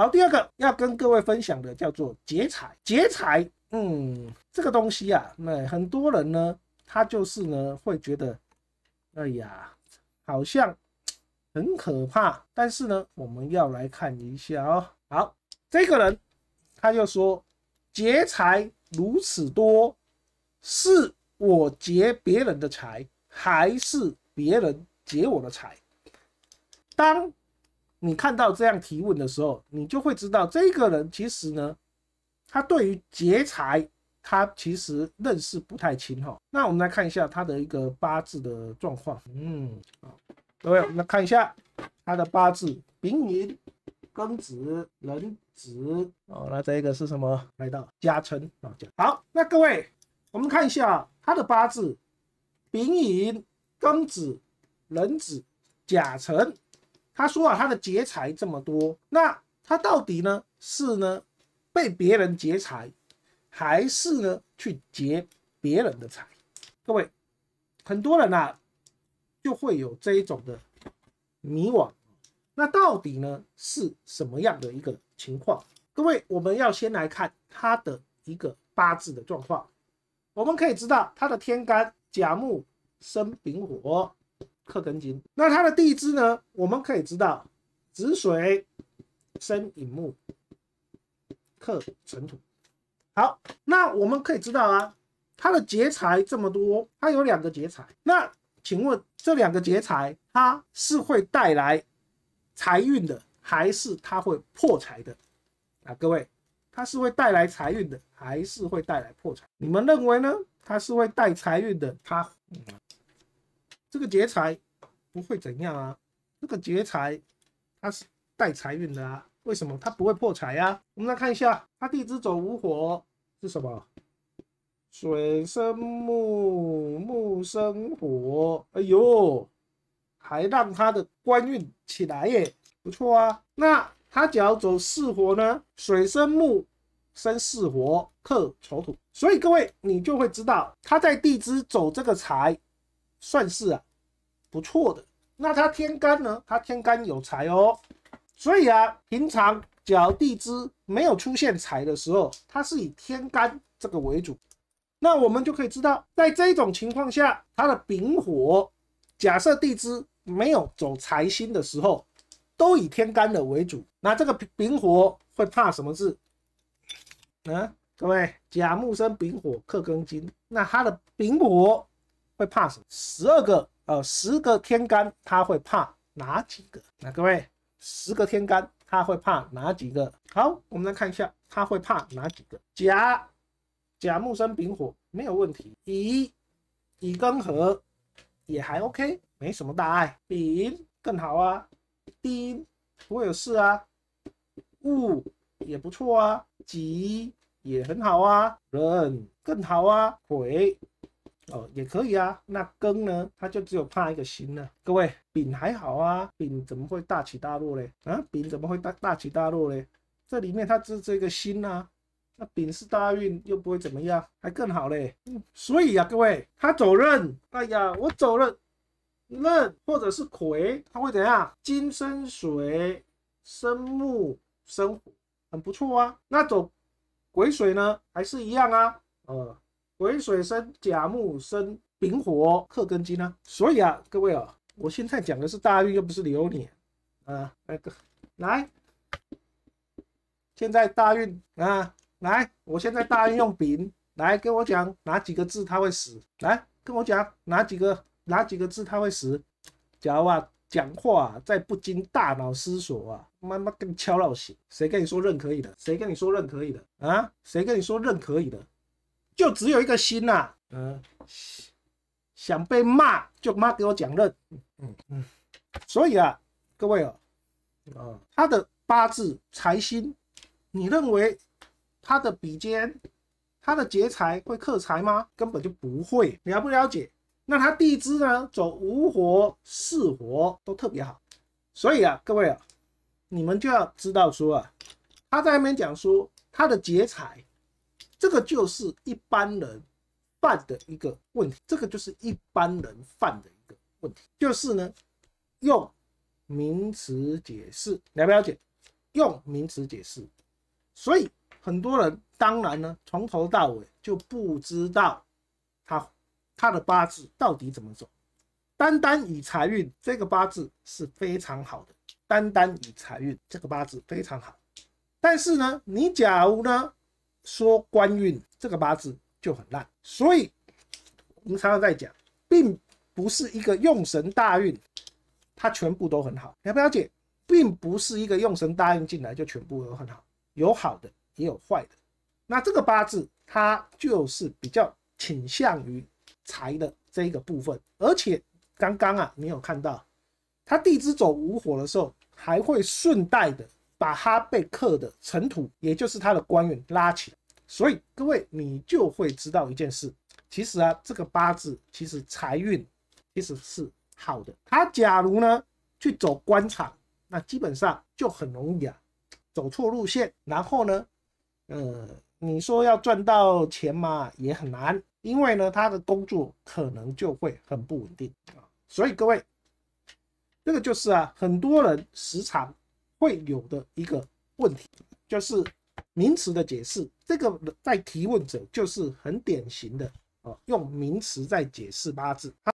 好，第二个要跟各位分享的叫做劫财。劫财，嗯，这个东西啊，那很多人呢，他就是呢会觉得，哎呀，好像很可怕。但是呢，我们要来看一下哦。好，这个人他就说，劫财如此多，是我劫别人的财，还是别人劫我的财？当。你看到这样提问的时候，你就会知道这个人其实呢，他对于劫财，他其实认识不太清哈。那我们来看一下他的一个八字的状况。嗯，好，各位，我们来看一下他的八字：丙寅、庚子、壬子。哦，那这个是什么？来到甲辰啊，甲。好，那各位，我们看一下他的八字：丙寅、庚子、壬子、甲辰。他说啊，他的劫财这么多，那他到底呢是呢被别人劫财，还是呢去劫别人的财？各位，很多人啊就会有这一种的迷惘。那到底呢是什么样的一个情况？各位，我们要先来看他的一个八字的状况。我们可以知道他的天干甲木生丙火。克庚金，那它的地支呢？我们可以知道，子水生寅木，克辰土。好，那我们可以知道啊，它的劫财这么多，它有两个劫财。那请问这两个劫财，它是会带来财运的，还是它会破财的？啊，各位，它是会带来财运的，还是会带来破财？你们认为呢？它是会带财运的，它？这个劫财不会怎样啊？这个劫财，它是带财运的啊。为什么它不会破财呀？我们来看一下，它地支走五火是什么？水生木，木生火。哎呦，还让他的官运起来耶，不错啊。那他要走四火呢？水生木，生四火克丑土。所以各位，你就会知道他在地支走这个财。算是啊，不错的。那他天干呢？他天干有财哦，所以啊，平常角地支没有出现财的时候，它是以天干这个为主。那我们就可以知道，在这种情况下，它的丙火，假设地支没有走财星的时候，都以天干的为主。那这个丙火会怕什么字？啊，各位，甲木生丙火克庚金，那他的丙火。会怕什么？十二个，呃，十个天干，他会怕哪几个？那各位，十个天干，他会怕哪几个？好，我们来看一下，他会怕哪几个？甲，甲木生丙火，没有问题。乙，乙庚合，也还 OK，没什么大碍。丙更好啊。丁不会有事啊。戊也不错啊。己也很好啊。壬更好啊。癸。哦，也可以啊。那庚呢？它就只有怕一个辛了。各位，丙还好啊，丙怎么会大起大落嘞？啊，丙怎么会大大起大落嘞？这里面它是这个辛啊，那丙是大运又不会怎么样，还更好嘞。所以啊，各位，他走刃，哎呀，我走了刃或者是癸，它会怎样？金生水，生木，生火，很不错啊。那走癸水呢，还是一样啊？呃，癸水生甲木生丙火克根金呢，所以啊，各位啊，我现在讲的是大运，又不是流年啊。来，来，现在大运啊，来，我现在大运用丙，来跟我讲哪几个字他会死？来跟我讲哪几个哪几个字他会死？假如啊，讲话，在不经大脑思索啊，妈妈你敲闹醒。谁跟你说认可以的？谁跟你说认可以的？啊？谁跟你说认可以的？就只有一个心呐，嗯，想被骂就妈给我讲了，嗯嗯，所以啊，各位啊，他的八字财星，你认为他的比肩、他的劫财会克财吗？根本就不会，了不了解？那他地支呢，走五火、四火都特别好，所以啊，各位啊，你们就要知道说啊，他在那边讲说他的劫财。这个就是一般人犯的一个问题，这个就是一般人犯的一个问题，就是呢用名词解释了不了解？用名词解释，所以很多人当然呢从头到尾就不知道他他的八字到底怎么走。单单以财运这个八字是非常好的，单单以财运这个八字非常好，但是呢，你假如呢？说官运这个八字就很烂，所以我们常常在讲，并不是一个用神大运，它全部都很好。你要不要了解，并不是一个用神大运进来就全部都很好，有好的也有坏的。那这个八字它就是比较倾向于财的这个部分，而且刚刚啊，你有看到，它地支走午火的时候，还会顺带的。把哈贝克的尘土，也就是他的官员拉起来，所以各位，你就会知道一件事，其实啊，这个八字其实财运其实是好的。他假如呢去走官场，那基本上就很容易啊走错路线，然后呢，呃，你说要赚到钱嘛也很难，因为呢他的工作可能就会很不稳定啊。所以各位，这个就是啊，很多人时常。会有的一个问题，就是名词的解释。这个在提问者就是很典型的啊，用名词在解释八字。